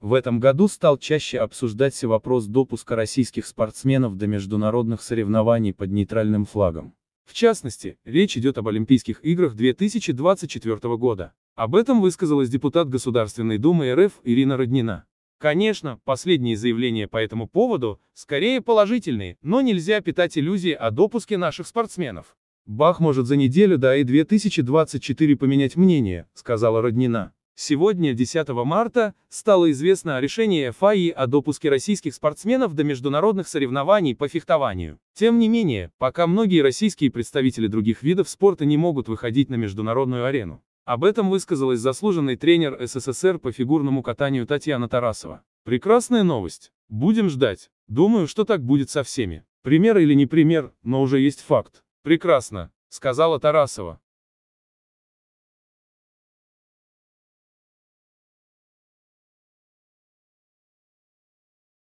В этом году стал чаще обсуждаться вопрос допуска российских спортсменов до международных соревнований под нейтральным флагом. В частности, речь идет об Олимпийских играх 2024 года. Об этом высказалась депутат Государственной Думы РФ Ирина Роднина. Конечно, последние заявления по этому поводу, скорее положительные, но нельзя питать иллюзии о допуске наших спортсменов. «Бах может за неделю до да и 2024 поменять мнение», — сказала Роднина. Сегодня, 10 марта, стало известно о решении ФАИ e о допуске российских спортсменов до международных соревнований по фехтованию. Тем не менее, пока многие российские представители других видов спорта не могут выходить на международную арену. Об этом высказалась заслуженный тренер СССР по фигурному катанию Татьяна Тарасова. Прекрасная новость. Будем ждать. Думаю, что так будет со всеми. Пример или не пример, но уже есть факт. Прекрасно, сказала Тарасова.